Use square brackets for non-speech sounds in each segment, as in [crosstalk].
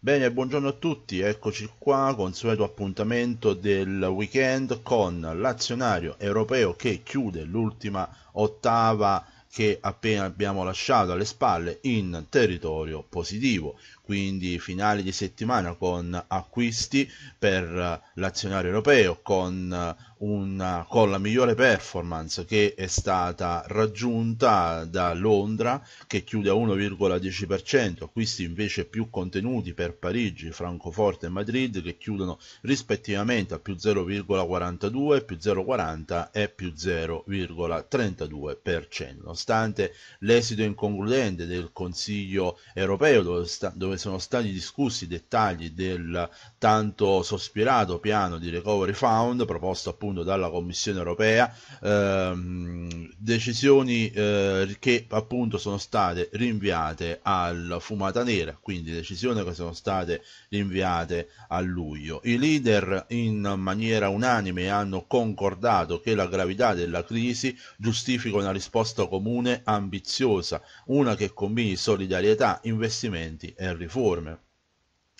Bene, buongiorno a tutti, eccoci qua, consueto appuntamento del weekend con l'azionario europeo che chiude l'ultima ottava che appena abbiamo lasciato alle spalle in territorio positivo quindi finali di settimana con acquisti per eh, l'azionario europeo, con, eh, una, eh, con la migliore performance che è stata raggiunta da Londra che chiude a 1,10%, acquisti invece più contenuti per Parigi, Francoforte e Madrid che chiudono rispettivamente a più 0,42, più 0,40 e più 0,32%. Nonostante l'esito inconcludente del Consiglio europeo dove, sta, dove sono stati discussi i dettagli del tanto sospirato piano di recovery fund proposto appunto dalla Commissione europea, ehm, decisioni eh, che appunto sono state rinviate al fumata nera, quindi decisioni che sono state rinviate a luglio. I leader in maniera unanime hanno concordato che la gravità della crisi giustifica una risposta comune ambiziosa, una che combini solidarietà, investimenti e riforme. voor me.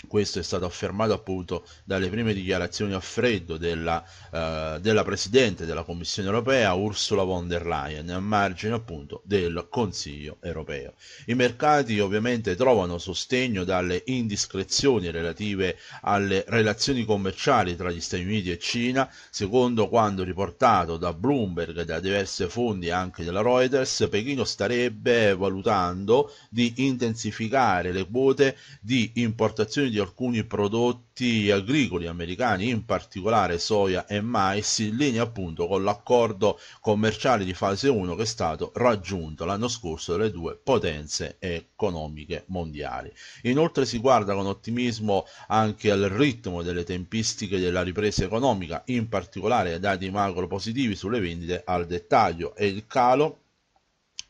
Questo è stato affermato appunto dalle prime dichiarazioni a freddo della, eh, della, Presidente della Commissione europea Ursula von der Leyen a margine appunto del Consiglio europeo. I mercati ovviamente trovano sostegno dalle indiscrezioni relative alle relazioni commerciali tra gli Stati Uniti e Cina, secondo quanto riportato da Bloomberg e da diverse fonti anche della Reuters, Pechino starebbe valutando di intensificare le quote di importazioni importazione di alcuni prodotti agricoli americani, in particolare soia e mais, in linea appunto con l'accordo commerciale di fase 1 che è stato raggiunto l'anno scorso dalle due potenze economiche mondiali. Inoltre si guarda con ottimismo anche al ritmo delle tempistiche della ripresa economica, in particolare ai dati macro positivi sulle vendite al dettaglio e il calo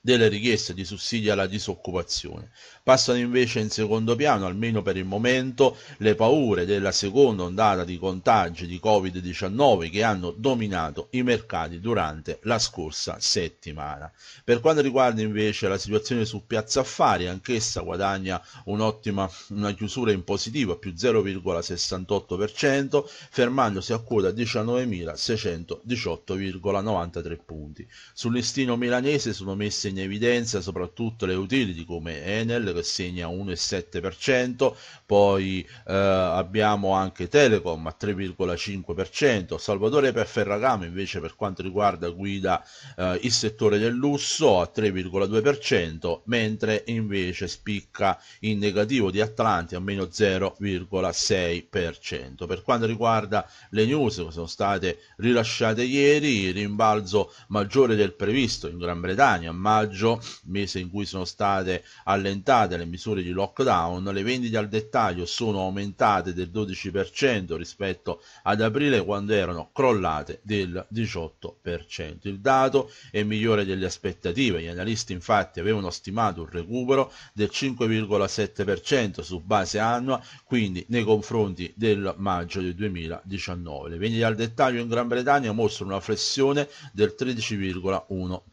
delle richieste di sussidi alla disoccupazione. Passano invece in secondo piano, almeno per il momento, le paure della seconda ondata di contagi di Covid-19 che hanno dominato i mercati durante la scorsa settimana. Per quanto riguarda invece la situazione su Piazza Affari, anch'essa guadagna un'ottima una chiusura in positivo, più 0,68%, fermandosi a quota 19.618,93 punti. Sul listino milanese sono messe in evidenza soprattutto le utility come Enel, che segna 1,7%, poi eh, abbiamo anche Telecom a 3,5%, Salvatore per Ferragamo invece per quanto riguarda guida eh, il settore del lusso a 3,2%, mentre invece spicca in negativo di Atlanti a meno 0,6%. Per quanto riguarda le news che sono state rilasciate ieri, rimbalzo maggiore del previsto in Gran Bretagna a maggio, mese in cui sono state allentate applicate le misure di lockdown, le vendite al dettaglio sono aumentate del 12% rispetto ad aprile quando erano crollate del 18%. Il dato è migliore delle aspettative, gli analisti infatti avevano stimato un recupero del 5,7% su base annua, quindi nei confronti del maggio del 2019. Le vendite al dettaglio in Gran Bretagna mostrano una flessione del 13,1%.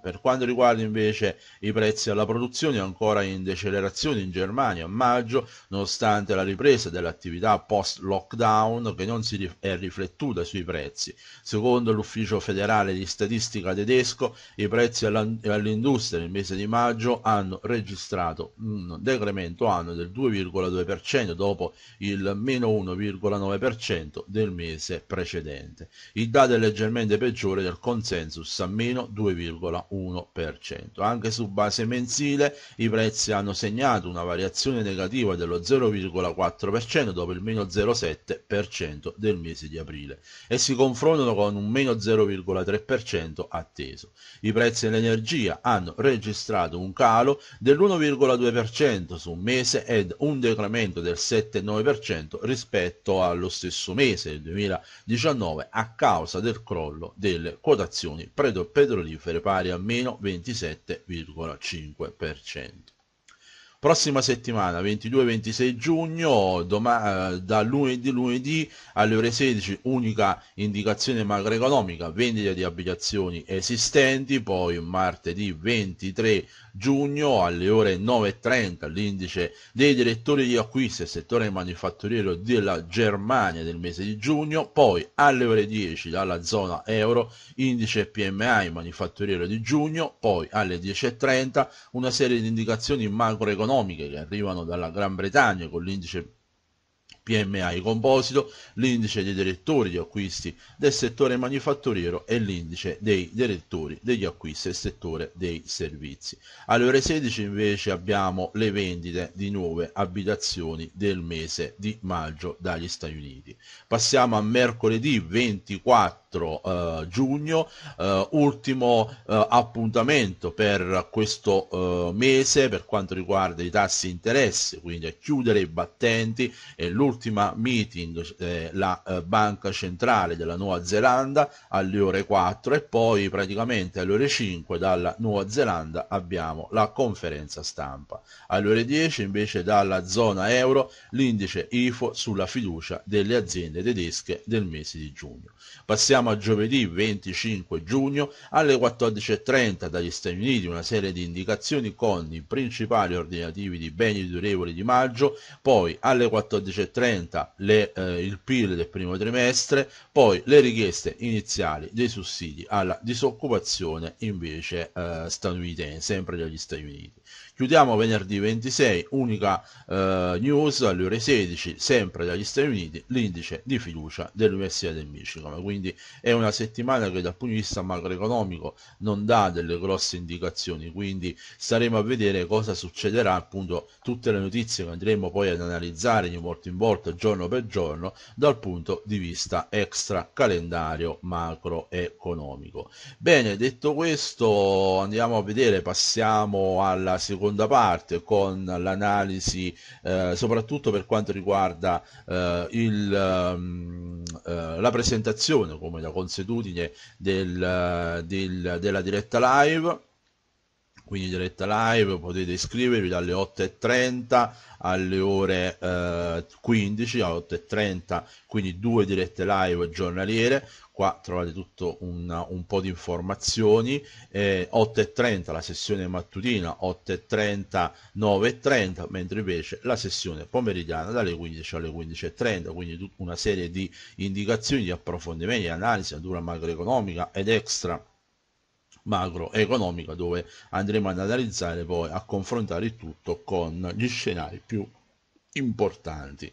Per quanto riguarda invece i prezzi alla produzione, ancora in decelerazione in Germania a maggio, nonostante la ripresa dell'attività post-lockdown che non si è riflettuta sui prezzi. Secondo l'Ufficio federale di statistica tedesco, i prezzi all'industria nel mese di maggio hanno registrato un decremento anno del 2,2% dopo il meno 1,9% del mese precedente. Il dato è leggermente peggiore del consensus a meno 2,1%. Anche su base mensile i prezzi prezzi hanno segnato una variazione negativa dello 0,4% dopo il meno 0,7% del mese di aprile e si confrontano con un meno 0,3% atteso. I prezzi dell'energia hanno registrato un calo dell'1,2% su un mese ed un decremento del 7,9% rispetto allo stesso mese del 2019 a causa del crollo delle quotazioni petrolifere pari a meno 27,5%. Prossima settimana, 22-26 giugno, doma- eh, da lunedì lunedì alle ore 16, unica indicazione macroeconomica, vendita di abitazioni esistenti, poi martedì 23 giugno alle ore 9.30 l'indice dei direttori di acquisto del settore manifatturiero della Germania del mese di giugno, poi alle ore 10 dalla zona euro indice PMI manifatturiero di giugno, poi alle 10.30 una serie di indicazioni macroeconomiche economiche che arrivano dalla Gran Bretagna con l'indice PMI composito, l'indice dei direttori di acquisti del settore manifatturiero e l'indice dei direttori degli acquisti del settore dei servizi. Alle ore 16 invece abbiamo le vendite di nuove abitazioni del mese di maggio dagli Stati Uniti. Passiamo a mercoledì 24 eh, giugno, eh, ultimo eh, appuntamento per questo eh, mese per quanto riguarda i tassi di interesse, quindi a chiudere i battenti e l'ultimo ultima meeting eh, la eh, banca centrale della Nuova Zelanda alle ore 4 e poi praticamente alle ore 5 dalla Nuova Zelanda abbiamo la conferenza stampa. Alle ore 10 invece dalla zona euro l'indice IFO sulla fiducia delle aziende tedesche del mese di giugno. Passiamo a giovedì 25 giugno alle 14.30 dagli Stati Uniti una serie di indicazioni con i principali ordinativi di beni durevoli di maggio, poi alle 14.30 30 le, eh, il PIL del primo trimestre, poi le richieste iniziali dei sussidi alla disoccupazione invece eh, statunitense, sempre dagli Stati Uniti. Chiudiamo venerdì 26, unica eh, news alle ore 16, sempre dagli Stati Uniti, l'indice di fiducia dell'Università del Michigan. Quindi è una settimana che dal punto di vista macroeconomico non dà delle grosse indicazioni, quindi staremo a vedere cosa succederà appunto tutte le notizie che andremo poi ad analizzare di volta in volta, giorno per giorno, dal punto di vista extra calendario macroeconomico. Bene, detto questo andiamo a vedere, passiamo alla seconda seconda parte con l'analisi eh, soprattutto per quanto riguarda eh, il, um, eh, la presentazione come la consuetudine del, del, della diretta live quindi diretta live, potete iscrivervi dalle 8.30 alle ore eh, 15, alle 8.30, quindi due dirette live giornaliere, qua trovate tutto una, un po' di informazioni, eh, 8.30 la sessione mattutina, 8.30, 9.30, mentre invece la sessione pomeridiana dalle 15 alle 15.30, quindi tut- una serie di indicazioni, di approfondimenti, analisi, natura macroeconomica ed extra macroeconomica dove andremo ad analizzare poi a confrontare il tutto con gli scenari più importanti.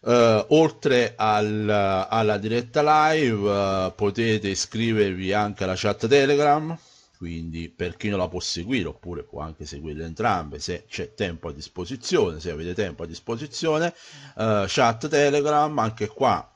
Uh, oltre al, alla diretta live uh, potete iscrivervi anche alla chat Telegram, quindi per chi non la può seguire oppure può anche seguirle entrambe se c'è tempo a disposizione, se avete tempo a disposizione, uh, chat Telegram anche qua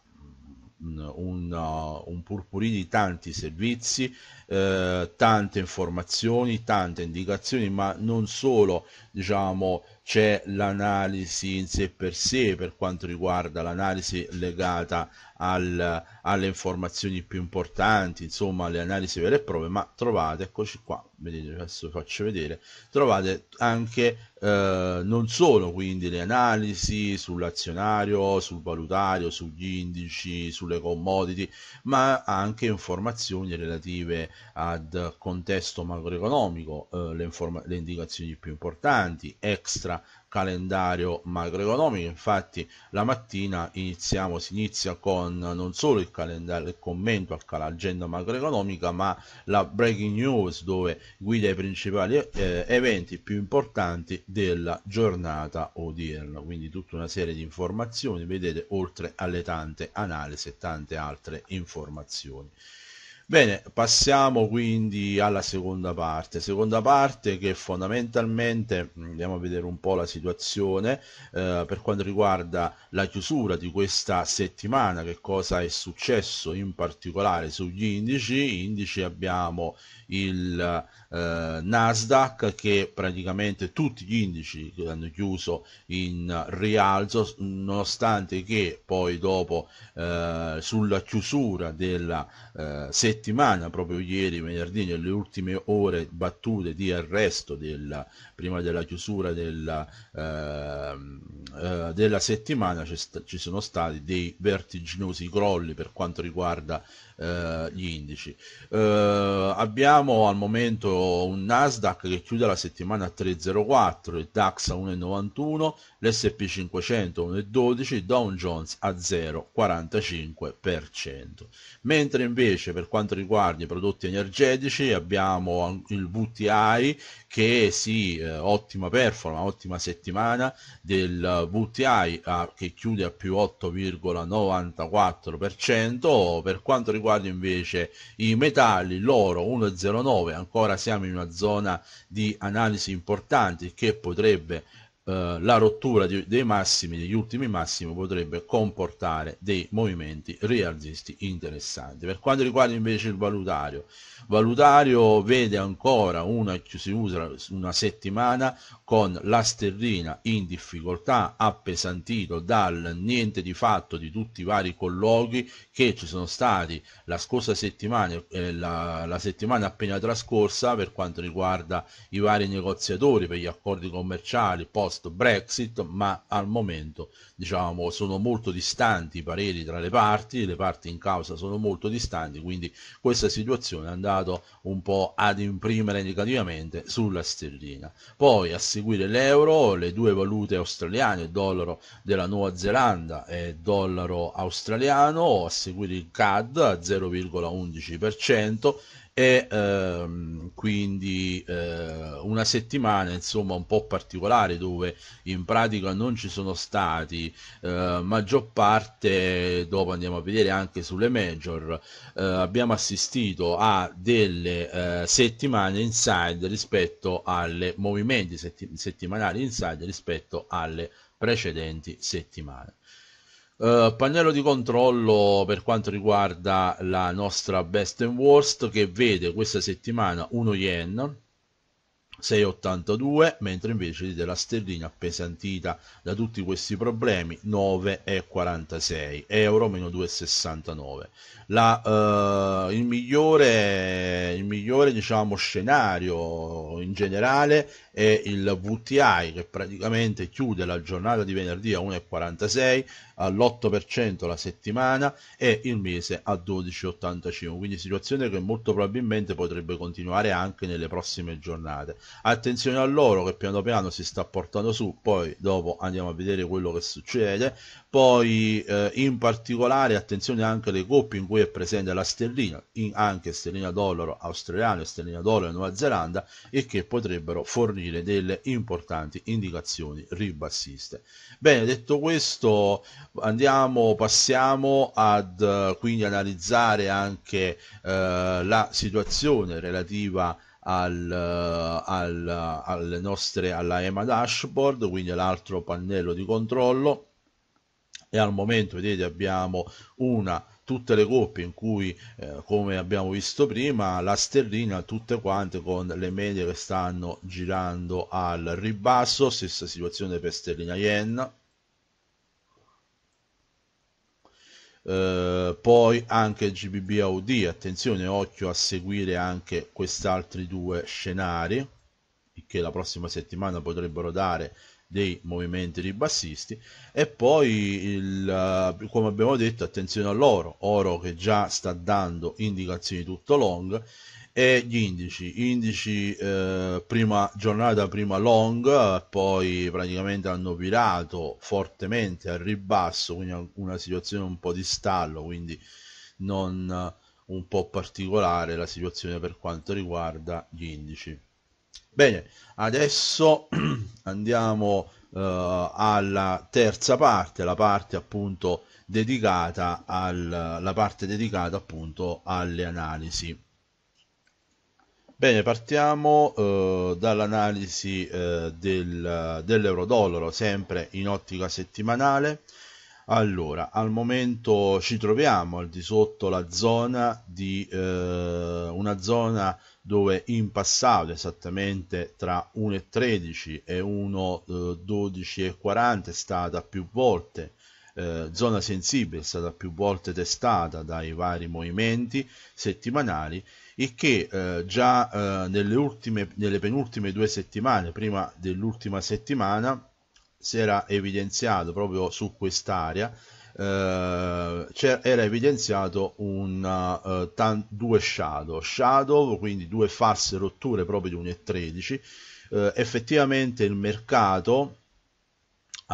un, uh, un purpurì di tanti servizi, eh, tante informazioni, tante indicazioni, ma non solo diciamo, c'è l'analisi in sé per sé per quanto riguarda l'analisi legata al, alle informazioni più importanti, insomma le analisi vere e proprie ma trovate, eccoci qua, vedete adesso vi faccio vedere, trovate anche eh, non solo quindi le analisi sull'azionario, sul valutario, sugli indici, sulle commodity, ma anche informazioni relative ad contesto macroeconomico, eh, le, le indicazioni più importanti, extra calendario macroeconomico. Infatti la mattina iniziamo, si inizia con non solo il calendario, il commento all'agenda macroeconomica, ma la breaking news dove guida i principali eh, eventi più importanti della giornata odierna. Quindi tutta una serie di informazioni, vedete, oltre alle tante analisi e tante altre informazioni. Bene, passiamo quindi alla seconda parte, seconda parte che fondamentalmente mm, andiamo a vedere un po' la situazione eh, per quanto riguarda la chiusura di questa settimana, che cosa è successo in particolare sugli indici, indici abbiamo il eh, Nasdaq che praticamente tutti gli indici hanno chiuso in rialzo nonostante che poi dopo eh, sulla chiusura della eh, settimana proprio ieri venerdì nelle ultime ore battute di arresto del, prima della chiusura della, eh, eh, della settimana ci sono stati dei vertiginosi crolli per quanto riguarda eh, gli indici. Eh, abbiamo al momento un Nasdaq che chiude la settimana a 3,04, il DAX a 1,91, l'SP500 a 1,12, Dow Jones a 0,45%. Mentre invece per quanto riguarda i prodotti energetici abbiamo il VTI che sì, eh, ottima performance, ottima settimana del VTI a, ah, che chiude a più 8,94%, per quanto riguarda invece i metalli, l'oro 1,09, ancora siamo in una zona di analisi importante che potrebbe eh, la rottura di, dei massimi, degli ultimi massimi, potrebbe comportare dei movimenti rialzisti interessanti. Per quanto riguarda invece il valutario, valutario vede ancora una chiusura una settimana con la sterlina in difficoltà, appesantito dal niente di fatto di tutti i vari colloqui che ci sono stati la scorsa settimana eh, la, la settimana appena trascorsa per quanto riguarda i vari negoziatori per gli accordi commerciali post post Brexit, ma al momento diciamo, sono molto distanti i pareri tra le parti, le parti in causa sono molto distanti, quindi questa situazione è andata un po' ad imprimere negativamente sulla sterlina. Poi a seguire l'euro, le due valute australiane, dollaro della Nuova Zelanda e dollaro australiano, a seguire il CAD a 0,11% e ehm, quindi eh, una settimana insomma un po' particolare dove in pratica non ci sono stati eh, maggior parte dopo andiamo a vedere anche sulle major eh, abbiamo assistito a delle eh, settimane inside rispetto alle movimenti setti settimanali inside rispetto alle precedenti settimane Uh, pannello di controllo per quanto riguarda la nostra best and worst che vede questa settimana 1 yen 6,82 mentre invece della sterlina appesantita da tutti questi problemi 9,46 euro meno 2,69 la, uh, il migliore, il migliore diciamo, scenario in generale è il VTI che praticamente chiude la giornata di venerdì a 1,46 all'8% la settimana e il mese a 12,85 quindi situazione che molto probabilmente potrebbe continuare anche nelle prossime giornate attenzione a loro che piano piano si sta portando su poi dopo andiamo a vedere quello che succede poi eh, in particolare attenzione anche alle coppie in cui è presente la sterlina in, anche sterlina dollaro australiana e sterlina dollaro Nuova Zelanda e che potrebbero fornire delle importanti indicazioni ribassiste bene detto questo Andiamo, passiamo ad eh, quindi analizzare anche eh, la situazione relativa al, eh, al, alle nostre, alla EMA dashboard, quindi l'altro pannello di controllo e al momento vedete abbiamo una tutte le coppie in cui eh, come abbiamo visto prima la sterlina tutte quante con le medie che stanno girando al ribasso stessa situazione per sterlina yen Eh, poi anche il GBB AUD attenzione occhio a seguire anche quest'altri due scenari che la prossima settimana potrebbero dare dei movimenti ribassisti e poi il, eh, come abbiamo detto attenzione all'oro oro che già sta dando indicazioni tutto long e gli indici, indici eh, prima giornata prima long, poi praticamente hanno virato fortemente al ribasso, quindi una situazione un po' di stallo, quindi non eh, un po' particolare la situazione per quanto riguarda gli indici. Bene, adesso [clears throat] andiamo eh, alla terza parte, la parte appunto dedicata al, la parte dedicata appunto alle analisi. Bene, partiamo eh, dall'analisi eh, del, dell'euro-dollaro, sempre in ottica settimanale. Allora, al momento ci troviamo al di sotto la zona di eh, una zona dove in passato esattamente tra 1,13 e 1,12,40 eh, è stata più volte eh, zona sensibile è stata più volte testata dai vari movimenti settimanali e che eh, già eh, nelle, ultime, nelle penultime due settimane, prima dell'ultima settimana, si era evidenziato proprio su quest'area eh, era evidenziato un, uh, tan, due shadow, shadow quindi due false rotture proprio di 1,13 eh, effettivamente il mercato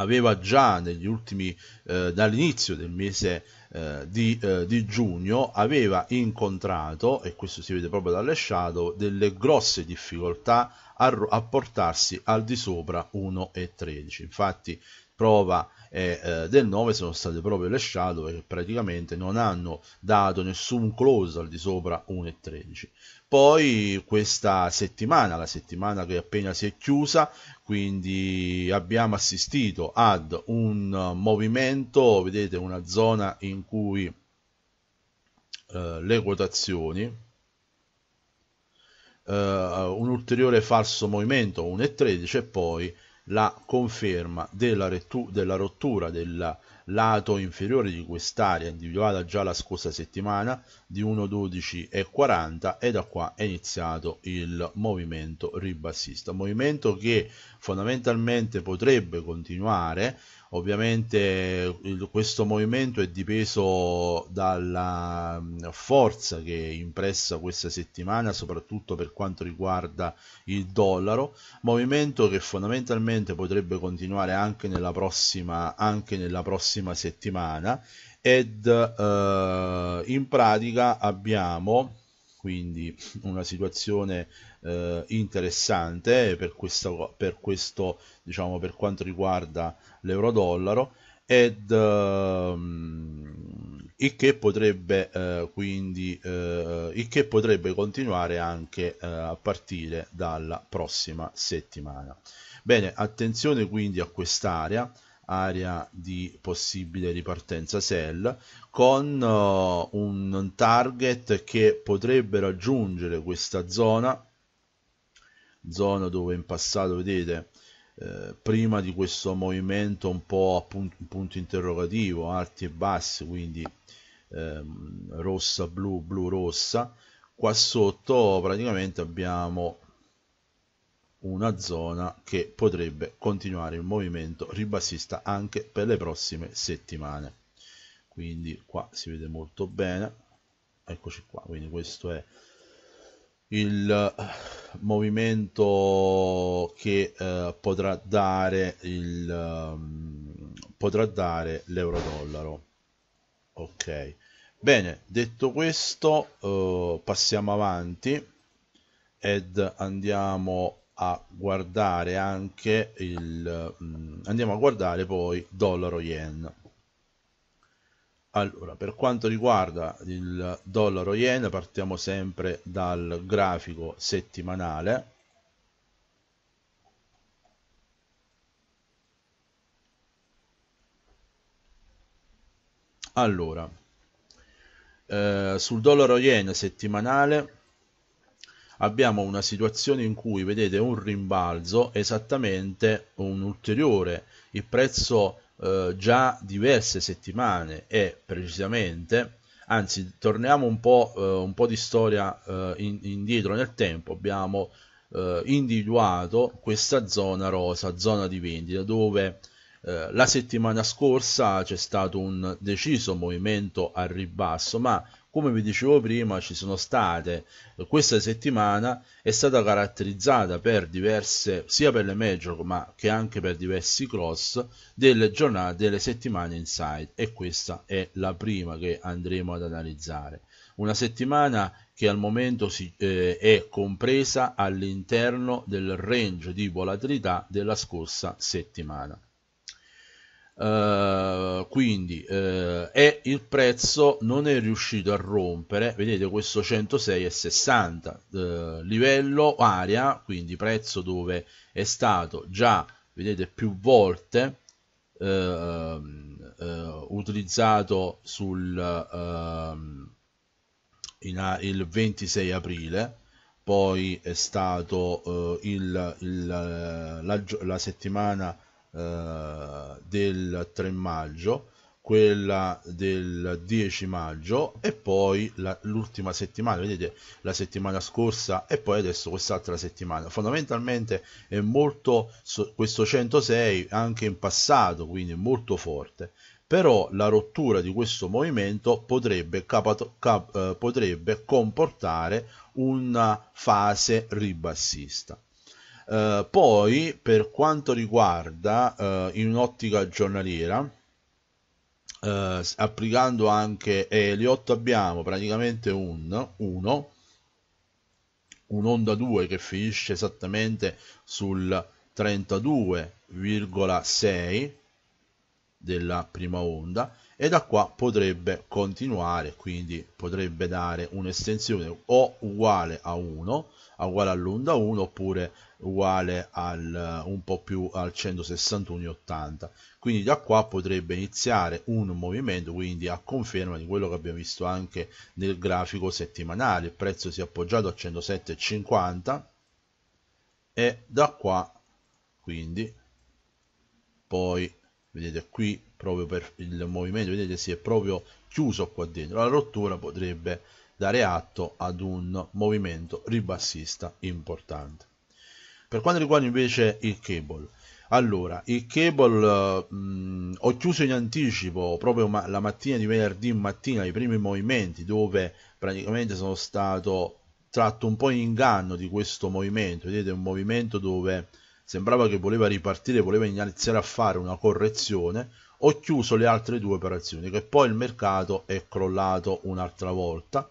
aveva già negli ultimi, eh, dall'inizio del mese eh, di, eh, di, giugno, aveva incontrato, e questo si vede proprio dalle shadow, delle grosse difficoltà a, a portarsi al di sopra 1,13. Infatti prova e eh, del 9 sono state proprio le Shadow che praticamente non hanno dato nessun close al di sopra 1.13 poi questa settimana, la settimana che appena si è chiusa, quindi abbiamo assistito ad un movimento, vedete una zona in cui eh, le quotazioni, eh, un ulteriore falso movimento 1,13 e poi la conferma della, della rottura del lato inferiore di quest'area individuata già la scorsa settimana di 1.12 e 40 e da qua è iniziato il movimento ribassista, movimento che fondamentalmente potrebbe continuare Ovviamente il, questo movimento è dipeso dalla mm, forza che è impressa questa settimana, soprattutto per quanto riguarda il dollaro, movimento che fondamentalmente potrebbe continuare anche nella prossima, anche nella prossima settimana ed eh, in pratica abbiamo quindi una situazione eh, interessante per questo, per questo, diciamo, per quanto riguarda l'euro-dollaro ed, ehm, e, che potrebbe, eh, quindi, eh, e che potrebbe continuare anche eh, a partire dalla prossima settimana. Bene, attenzione quindi a quest'area area di possibile ripartenza sell con uh, un target che potrebbe raggiungere questa zona zona dove in passato vedete eh, prima di questo movimento un po' appunto un punto interrogativo alti e bassi quindi ehm, rossa blu blu rossa qua sotto praticamente abbiamo una zona che potrebbe continuare il movimento ribassista anche per le prossime settimane quindi qua si vede molto bene eccoci qua quindi questo è il eh, movimento che eh, potrà dare il ehm, potrà dare l'euro dollaro ok bene detto questo uh, passiamo avanti ed andiamo a guardare anche il mm, andiamo a guardare poi dollaro yen allora, per quanto riguarda il dollaro yen, partiamo sempre dal grafico settimanale. Allora, eh, sul dollaro yen settimanale abbiamo una situazione in cui vedete un rimbalzo, esattamente un ulteriore, il prezzo eh, già diverse settimane e precisamente, anzi torniamo un po', eh, un po di storia eh, in, indietro nel tempo, abbiamo eh, individuato questa zona rosa, zona di vendita, dove eh, la settimana scorsa c'è stato un deciso movimento al ribasso, ma come vi dicevo prima ci sono state eh, questa settimana è stata caratterizzata per diverse sia per le major ma che anche per diversi cross delle giornate delle settimane inside e questa è la prima che andremo ad analizzare una settimana che al momento si, eh, è compresa all'interno del range di volatilità della scorsa settimana eh, quindi uh, eh, e il prezzo non è riuscito a rompere vedete questo 106,60 uh, eh, livello area quindi prezzo dove è stato già vedete più volte ehm, utilizzato sul ehm, in, il 26 aprile poi è stato il, il, la, la settimana eh, del 3 maggio, quella del 10 maggio e poi l'ultima settimana, vedete la settimana scorsa e poi adesso quest'altra settimana. Fondamentalmente è molto questo 106 anche in passato, quindi è molto forte, però la rottura di questo movimento potrebbe, capato, cap, eh, potrebbe comportare una fase ribassista. Eh, poi per quanto riguarda uh, in un'ottica giornaliera, Uh, applicando anche Elliot abbiamo praticamente un 1 un'onda 2 che finisce esattamente sul 32,6 della prima onda e da qua potrebbe continuare quindi potrebbe dare un'estensione o uguale a 1 uguale all'onda 1 oppure uguale al, eh, un po' più al 161,80 quindi da qua potrebbe iniziare un movimento quindi a conferma di quello che abbiamo visto anche nel grafico settimanale il prezzo si è appoggiato a 107,50 e da qua quindi poi vedete qui proprio per il movimento vedete si è proprio chiuso qua dentro la rottura potrebbe dare atto ad un movimento ribassista importante. Per quanto riguarda invece il cable, allora, il cable mh, ho chiuso in anticipo proprio ma la mattina di venerdì mattina i primi movimenti dove praticamente sono stato tratto un po' in inganno di questo movimento, vedete un movimento dove sembrava che voleva ripartire, voleva iniziare a fare una correzione, ho chiuso le altre due operazioni che poi il mercato è crollato un'altra volta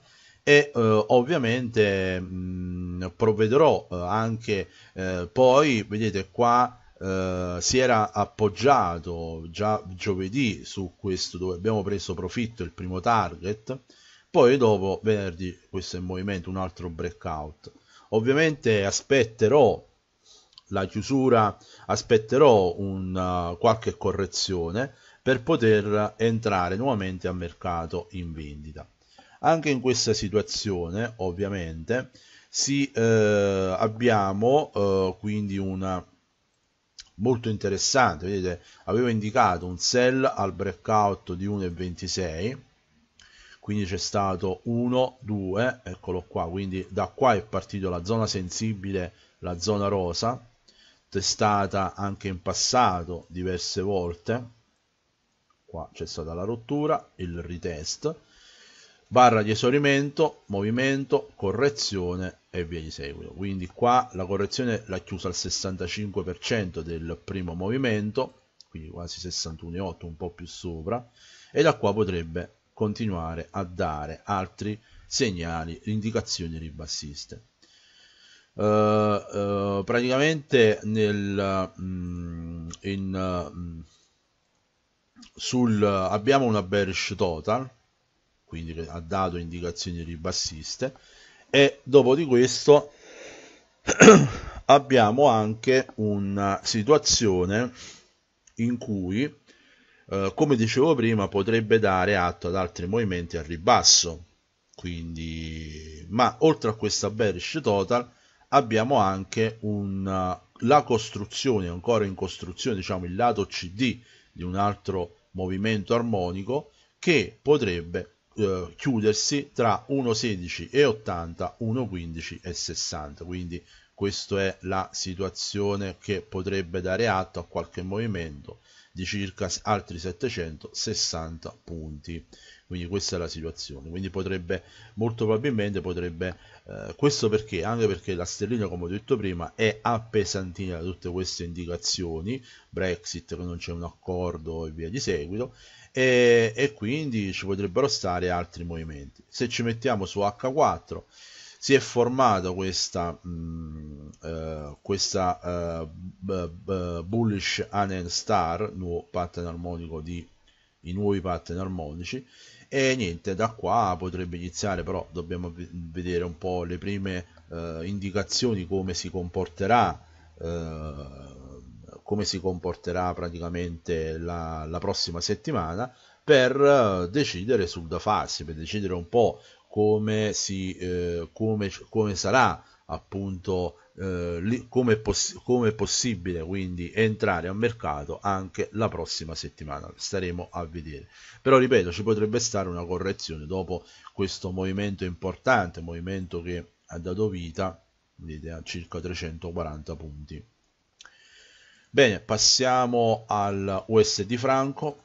e eh, ovviamente mh, mm, provvederò eh, anche eh, poi, vedete qua Uh, si era appoggiato già giovedì su questo dove abbiamo preso profitto il primo target poi dopo venerdì questo è il movimento un altro breakout ovviamente aspetterò la chiusura aspetterò un, uh, qualche correzione per poter entrare nuovamente a mercato in vendita anche in questa situazione, ovviamente, si, eh, abbiamo eh, quindi una molto interessante, vedete, avevo indicato un sell al breakout di 1,26 quindi c'è stato 1, 2, eccolo qua, quindi da qua è partito la zona sensibile, la zona rosa, testata anche in passato diverse volte, qua c'è stata la rottura, il retest, barra di esaurimento, movimento, correzione e via di seguito. Quindi qua la correzione l'ha chiusa al 65% del primo movimento, quindi quasi 61,8 un po' più sopra, e da qua potrebbe continuare a dare altri segnali, indicazioni ribassiste. Uh, uh, praticamente nel, mm, in, uh, sul, abbiamo una bearish total quindi ha dato indicazioni ribassiste e dopo di questo [clears throat] abbiamo anche una situazione in cui eh, come dicevo prima potrebbe dare atto ad altri movimenti al ribasso quindi ma oltre a questa bearish total abbiamo anche una, la costruzione ancora in costruzione diciamo il lato cd di un altro movimento armonico che potrebbe eh, chiudersi tra 1,16 e 80, 1,15 e 60. Quindi questa è la situazione che potrebbe dare atto a qualche movimento di circa altri 760 punti quindi questa è la situazione quindi potrebbe molto probabilmente potrebbe eh, questo perché anche perché la sterlina come ho detto prima è appesantita da tutte queste indicazioni brexit che non c'è un accordo e via di seguito e, e quindi ci potrebbero stare altri movimenti. Se ci mettiamo su H4 si è formata questa, mh, mm, eh, questa eh, b- b- bullish anen star, nuovo pattern armonico di i nuovi pattern armonici e niente da qua potrebbe iniziare però dobbiamo vedere un po' le prime eh, indicazioni come si comporterà eh, come si comporterà praticamente la, la prossima settimana per eh, decidere sul da farsi, per decidere un po' come, si, eh, come, come sarà appunto eh, li, come, poss- come è possibile quindi entrare a mercato anche la prossima settimana staremo a vedere però ripeto ci potrebbe stare una correzione dopo questo movimento importante movimento che ha dato vita vedete, a circa 340 punti Bene, passiamo al USD franco.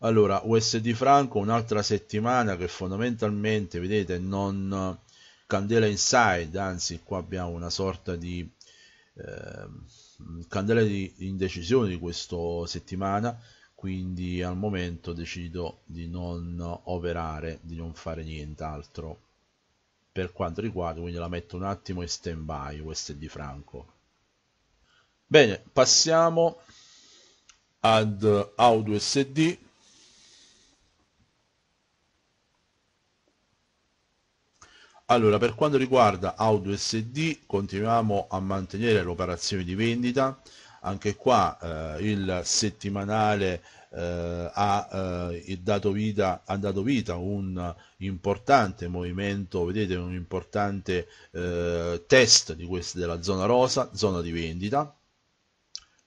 Allora, USD franco, un'altra settimana che fondamentalmente, vedete, non eh, candela inside, anzi qua abbiamo una sorta di eh, candela di indecisione di questa settimana, quindi al momento decido di non operare, di non fare nient'altro per quanto riguarda, quindi la metto un attimo in stand by USD franco. Bene, passiamo ad audio SD. Allora, per quanto riguarda audio SD, continuiamo a mantenere l'operazione di vendita. Anche qua eh, il settimanale eh, ha, eh, dato vita, ha dato vita a un importante movimento, vedete un importante eh, test di questa, della zona rosa, zona di vendita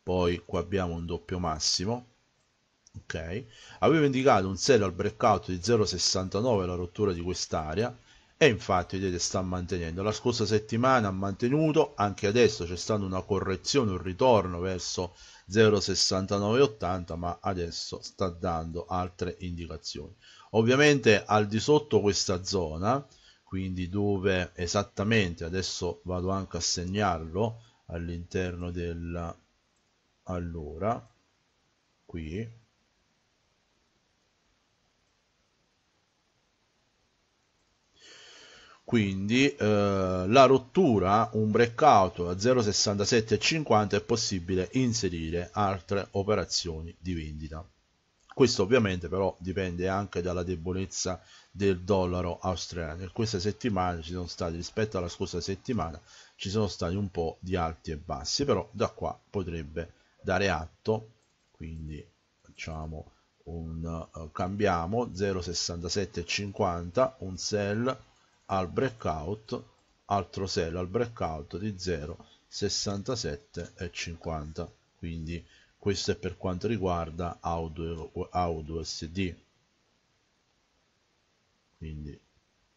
poi qua abbiamo un doppio massimo ok avevo indicato un sell al breakout di 0,69 la rottura di quest'area e infatti vedete sta mantenendo la scorsa settimana ha mantenuto anche adesso c'è stata una correzione un ritorno verso 0,6980 ma adesso sta dando altre indicazioni ovviamente al di sotto questa zona quindi dove esattamente adesso vado anche a segnarlo all'interno del allora qui quindi eh, la rottura un breakout a 0,6750 è possibile inserire altre operazioni di vendita questo ovviamente però dipende anche dalla debolezza del dollaro australiano in questa settimana ci sono stati rispetto alla scorsa settimana ci sono stati un po' di alti e bassi però da qua potrebbe dare atto, quindi facciamo un, uh, cambiamo 0,6750 un sell al breakout, altro sell al breakout di 0,6750, quindi questo è per quanto riguarda Audio, Audio SD. Quindi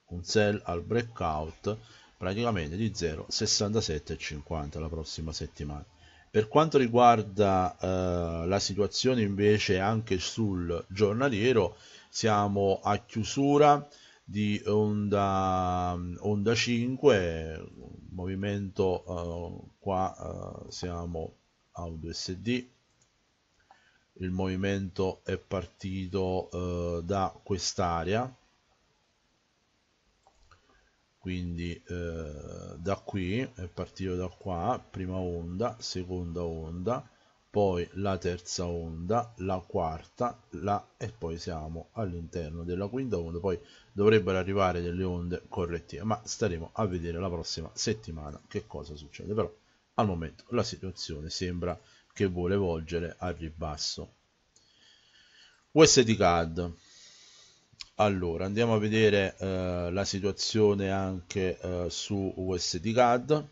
un sell al breakout praticamente di 0,6750 la prossima settimana. Per quanto riguarda eh, la situazione invece anche sul giornaliero, siamo a chiusura di onda, onda 5, movimento eh, qua eh, siamo Audio SD, il movimento è partito eh, da quest'area quindi eh, da qui è partito da qua prima onda seconda onda poi la terza onda la quarta la e poi siamo all'interno della quinta onda poi dovrebbero arrivare delle onde correttive ma staremo a vedere la prossima settimana che cosa succede però al momento la situazione sembra che vuole volgere al ribasso USD CAD allora andiamo a vedere eh, la situazione anche eh, su USD CAD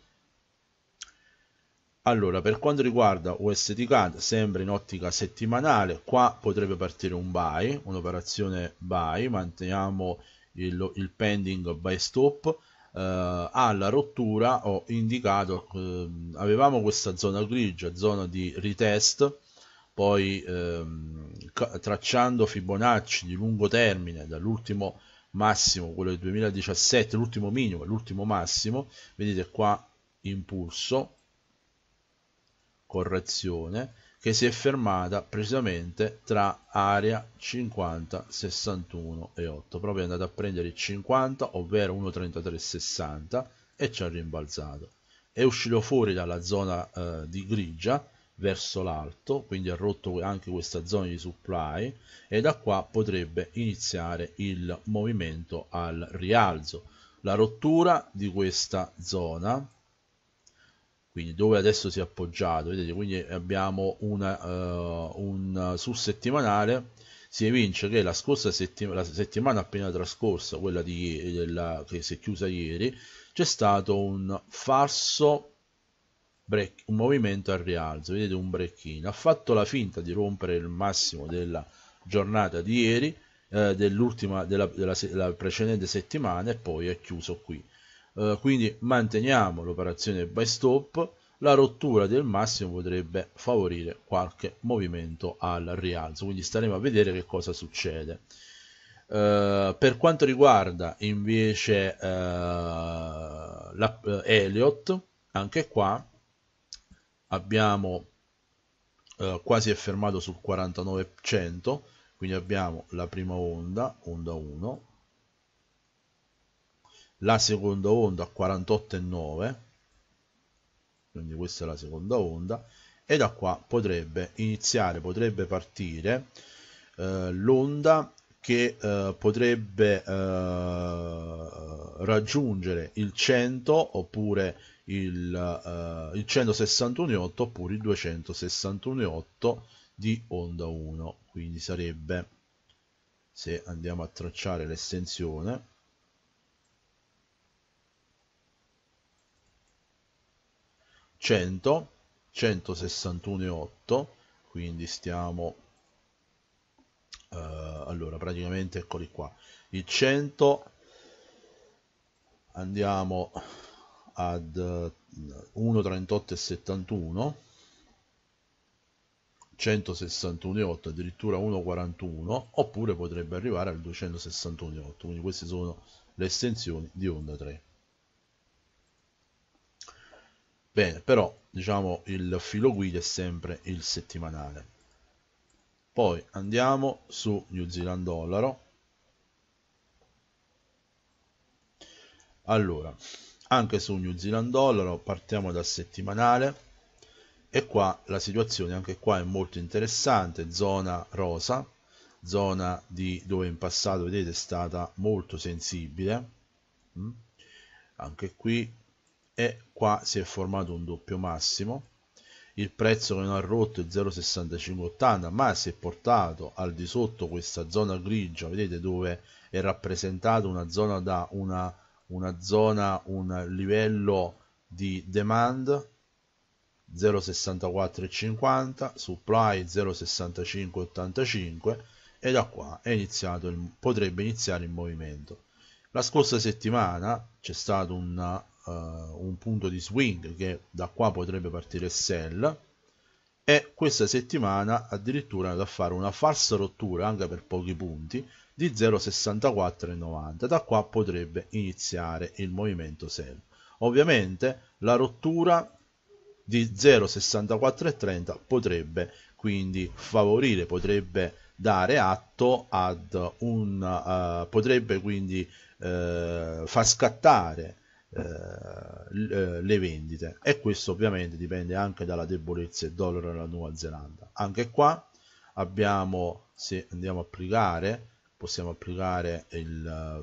allora per quanto riguarda USD CAD sempre in ottica settimanale qua potrebbe partire un buy un'operazione buy manteniamo il, il, pending buy stop eh, alla rottura ho indicato eh, avevamo questa zona grigia zona di retest poi ehm, tracciando Fibonacci di lungo termine dall'ultimo massimo, quello del 2017, l'ultimo minimo e l'ultimo massimo, vedete qua impulso, correzione, che si è fermata precisamente tra area 50, 61 e 8, proprio è andata a prendere il 50, ovvero 1,3360 e ci ha rimbalzato. È uscito fuori dalla zona eh, di grigia, verso l'alto, quindi ha rotto anche questa zona di supply e da qua potrebbe iniziare il movimento al rialzo. La rottura di questa zona, quindi dove adesso si è appoggiato, vedete, quindi abbiamo una, uh, un sussettimanale si evince che la scorsa settima, la settimana appena trascorsa, quella di, della, che si è chiusa ieri, c'è stato un falso break, un movimento al rialzo, vedete un break in, ha fatto la finta di rompere il massimo della giornata di ieri, eh, dell'ultima, della, della, della, precedente settimana e poi è chiuso qui. Eh, quindi manteniamo l'operazione by stop, la rottura del massimo potrebbe favorire qualche movimento al rialzo, quindi staremo a vedere che cosa succede. Uh, per quanto riguarda invece uh, la, uh, eh, Elliot, anche qua abbiamo eh, quasi fermato sul 49%, quindi abbiamo la prima onda, onda 1, la seconda onda 48,9, quindi questa è la seconda onda, e da qua potrebbe iniziare, potrebbe partire eh, l'onda che eh, potrebbe eh, raggiungere il 100 oppure il, uh, il 161.8 oppure il 261.8 di onda 1 quindi sarebbe se andiamo a tracciare l'estensione ,100, 161.8 quindi stiamo uh, allora praticamente eccoli qua il 100 andiamo ad 1,38,71 eh, 161,8 addirittura 1,41 oppure potrebbe arrivare al 261,8 quindi queste sono le estensioni di onda 3 bene però diciamo il filo guida è sempre il settimanale poi andiamo su New Zealand dollaro allora anche su New Zealand dollaro oh, partiamo dal settimanale e qua la situazione anche qua è molto interessante zona rosa zona di dove in passato vedete è stata molto sensibile mm? anche qui e qua si è formato un doppio massimo il prezzo che non ha rotto è 0,6580 ma si è portato al di sotto questa zona grigia vedete dove è rappresentata una zona da una una zona, un livello di demand 0,64,50, supply 0,65,85 e da qua iniziato il, potrebbe iniziare il movimento. La scorsa settimana c'è stato una, uh, eh, un punto di swing che da qua potrebbe partire sell e questa settimana addirittura da fare una falsa rottura anche per pochi punti di 0,64,90. Da qua potrebbe iniziare il movimento serio. Ovviamente la rottura di 0,64,30 potrebbe quindi favorire, potrebbe dare atto ad un, uh, potrebbe quindi uh, far scattare uh, le vendite e questo ovviamente dipende anche dalla debolezza del dollaro della Nuova Zelanda anche qua abbiamo se andiamo a applicare possiamo applicare il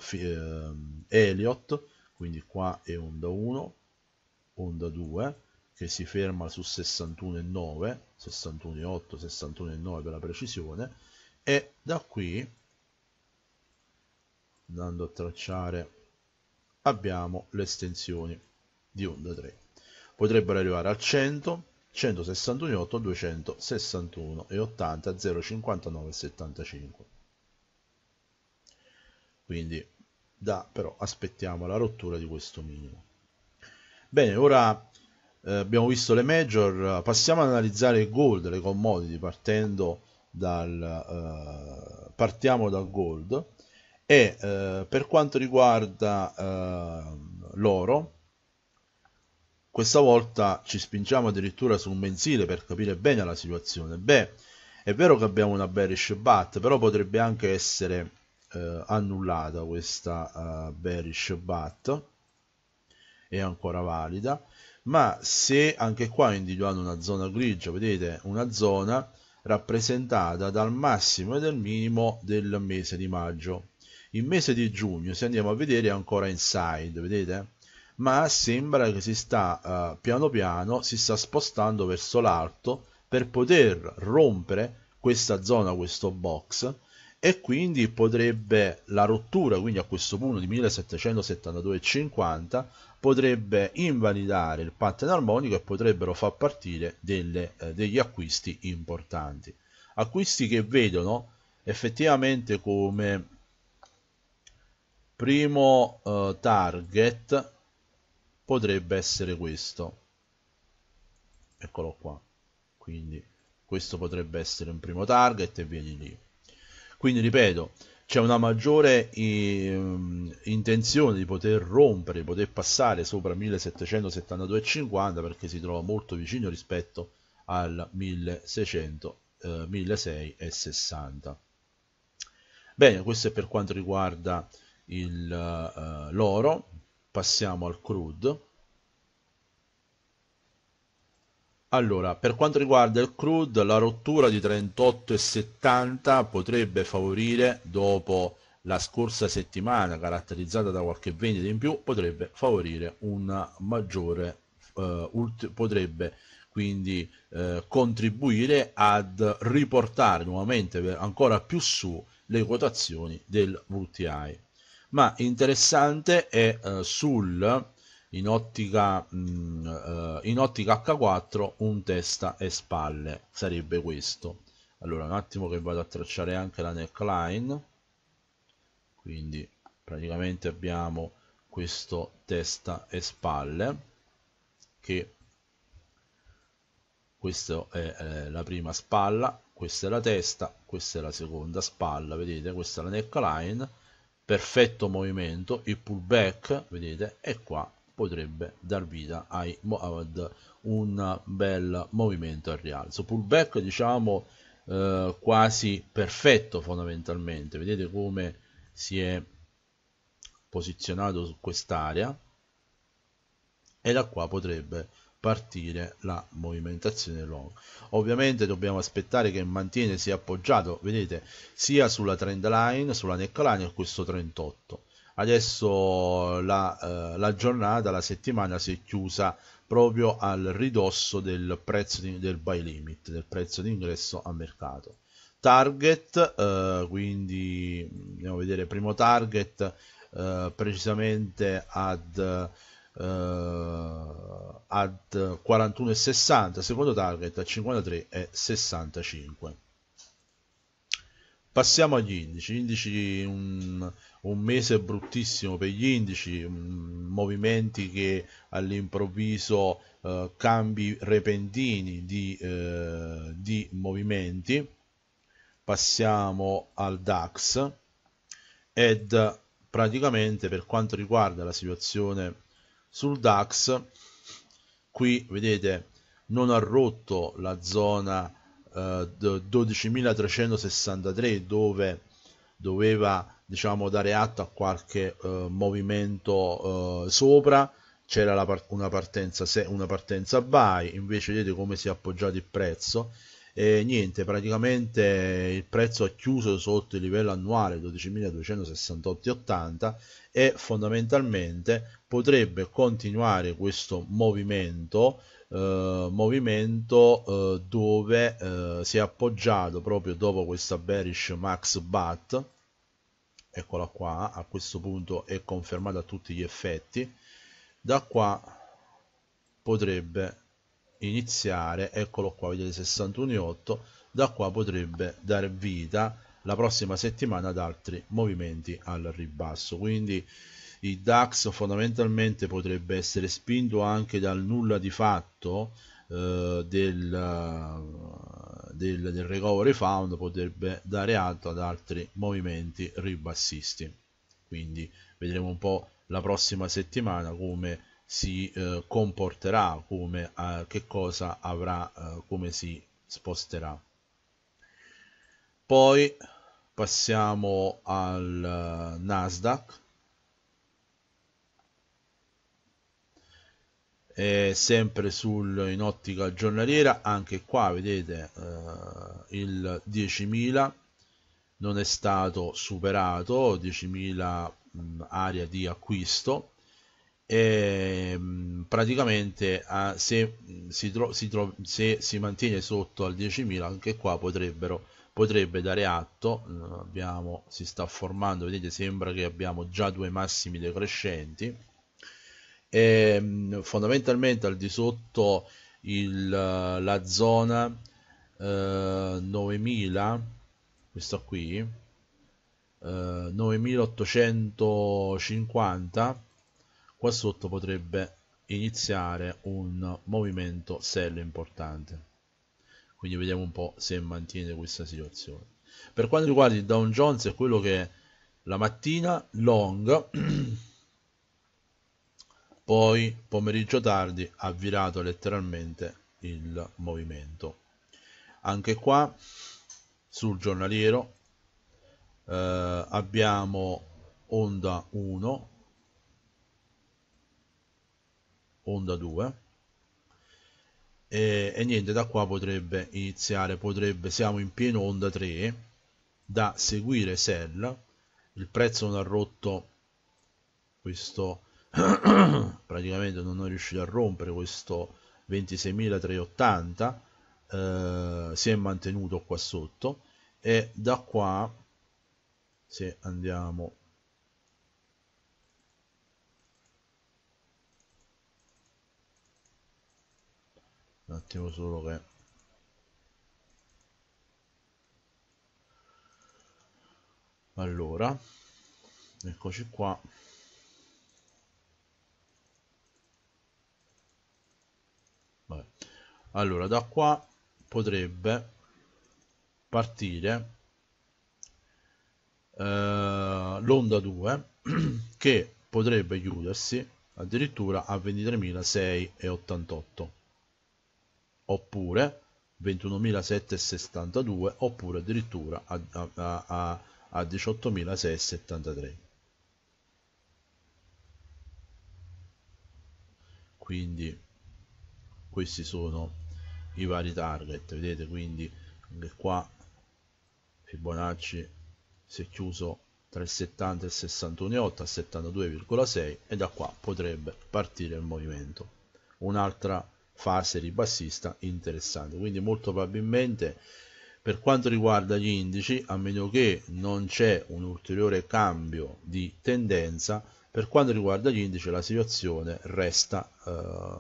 eh, eh Elliot quindi qua è onda 1 onda 2 che si ferma su 61,9 61,8 61,9 per la precisione e da qui andando a tracciare abbiamo le estensioni di onda 3 potrebbero arrivare al 100 161,8 261,80 059,75 quindi da però aspettiamo la rottura di questo minimo bene ora eh, abbiamo visto le major passiamo ad analizzare il gold le commodity partendo dal eh, partiamo dal gold e eh, per quanto riguarda eh, l'oro questa volta ci spingiamo addirittura su un mensile per capire bene la situazione beh è vero che abbiamo una bearish but però potrebbe anche essere eh, annullata questa eh, bearish bat è ancora valida ma se anche qua individuando una zona grigia vedete una zona rappresentata dal massimo e dal minimo del mese di maggio il mese di giugno se andiamo a vedere è ancora inside vedete ma sembra che si sta eh, piano piano si sta spostando verso l'alto per poter rompere questa zona questo box e quindi potrebbe la rottura quindi a questo punto di 1772,50 potrebbe invalidare il pattern armonico e potrebbero far partire delle, eh, degli acquisti importanti acquisti che vedono effettivamente come primo eh, target potrebbe essere questo eccolo qua quindi questo potrebbe essere un primo target e via lì quindi ripeto, c'è una maggiore eh, intenzione di poter rompere, di poter passare sopra 1772,50 perché si trova molto vicino rispetto al 1600, eh, 1660. Bene, questo è per quanto riguarda eh, l'oro, uh, passiamo al crude Allora, per quanto riguarda il crude, la rottura di 38,70 potrebbe favorire, dopo la scorsa settimana caratterizzata da qualche vendita in più, potrebbe favorire una maggiore, eh, potrebbe quindi eh, contribuire ad riportare nuovamente ancora più su le quotazioni del VTI. Ma interessante è eh, sul in ottica, mh, mm, eh, in ottica H4 un testa e spalle sarebbe questo allora un attimo che vado a tracciare anche la neckline quindi praticamente abbiamo questo testa e spalle che questa è la prima spalla questa è la testa questa è la seconda spalla vedete questa è la neckline perfetto movimento il pullback vedete e qua potrebbe dar vita ai Moavad un bel movimento al rialzo pullback diciamo eh, quasi perfetto fondamentalmente vedete come si è posizionato su quest'area e da qua potrebbe partire la movimentazione long ovviamente dobbiamo aspettare che mantiene sia appoggiato vedete sia sulla trend line sulla neckline e questo 38 Adesso la, eh, la giornata, la settimana si è chiusa proprio al ridosso del prezzo di, del buy limit, del prezzo di ingresso a mercato. Target, eh, quindi andiamo a vedere primo target eh, precisamente ad, eh, ad 41,60, secondo target a 53,65. Passiamo agli indici, indici un, un mese bruttissimo per gli indici, mm, movimenti che all'improvviso eh, cambi repentini di, eh, di, movimenti. Passiamo al DAX ed praticamente per quanto riguarda la situazione sul DAX, qui vedete non ha rotto la zona 12.363 eh, dove doveva diciamo dare atto a qualche uh, movimento uh, sopra c'era part una, partenza una partenza buy invece vedete come si è appoggiato il prezzo e niente praticamente il prezzo ha chiuso sotto il livello annuale 12.268,80 e fondamentalmente potrebbe continuare questo movimento eh, movimento eh, dove eh, si è appoggiato proprio dopo questa bearish max bat eccola qua a questo punto è confermata a tutti gli effetti da qua potrebbe iniziare eccolo qua vedete 61.8 da qua potrebbe dar vita la prossima settimana ad altri movimenti al ribasso quindi il DAX fondamentalmente potrebbe essere spinto anche dal nulla di fatto eh, del, eh, del, del recovery fund, potrebbe dare atto ad altri movimenti ribassisti. Quindi vedremo un po' la prossima settimana come si eh, comporterà, come, eh, che cosa avrà, eh, come si sposterà. Poi passiamo al eh, Nasdaq eh, sempre sul, in ottica giornaliera anche qua vedete eh, il 10.000 non è stato superato 10.000 mh, mm, area di acquisto e mh, mm, praticamente eh, se, mm, si si se, si mantiene sotto al 10.000 anche qua potrebbero potrebbe dare atto abbiamo, si sta formando vedete sembra che abbiamo già due massimi decrescenti e ehm, fondamentalmente al di sotto il, la zona eh, 9000 questa qui eh, 9850 qua sotto potrebbe iniziare un movimento sello importante quindi vediamo un po' se mantiene questa situazione per quanto riguarda il Dow Jones è quello che la mattina long [clears throat] Poi, pomeriggio tardi, ha virato letteralmente il movimento. Anche qua, sul giornaliero, eh, abbiamo onda 1, onda 2, e, e, niente da qua potrebbe iniziare potrebbe siamo in pieno onda 3 da seguire sell il prezzo non ha rotto questo [clears throat] praticamente non è riuscito a rompere questo 26.380 eh, si è mantenuto qua sotto e da qua se andiamo un attimo solo che allora eccoci qua Vabbè. allora da qua potrebbe partire eh, l'onda 2 [clears throat] che potrebbe chiudersi addirittura a 23.688 oppure 21.762 oppure addirittura a, a, a, a 18.673 quindi questi sono i vari target vedete quindi anche qua Fibonacci si è chiuso tra il 70 e il 61,8 a 72,6 e da qua potrebbe partire il movimento un'altra fase ribassista interessante quindi molto probabilmente per quanto riguarda gli indici a meno che non c'è un ulteriore cambio di tendenza per quanto riguarda gli indici la situazione resta eh,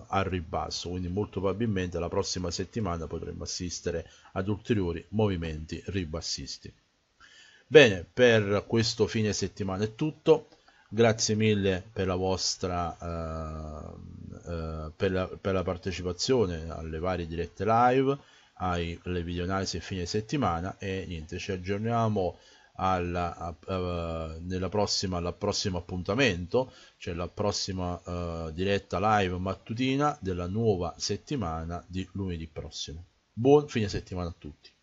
al ribasso, quindi molto probabilmente la prossima settimana potremmo assistere ad ulteriori movimenti ribassisti. Bene, per questo fine settimana è tutto, grazie mille per la vostra eh, eh, per la, per la partecipazione alle varie dirette live, alle videoanalisi fine settimana e niente, ci aggiorniamo alla, uh, prossima, al prossimo appuntamento, cioè la prossima uh, diretta live mattutina della nuova settimana di lunedì prossimo. Buon fine settimana a tutti.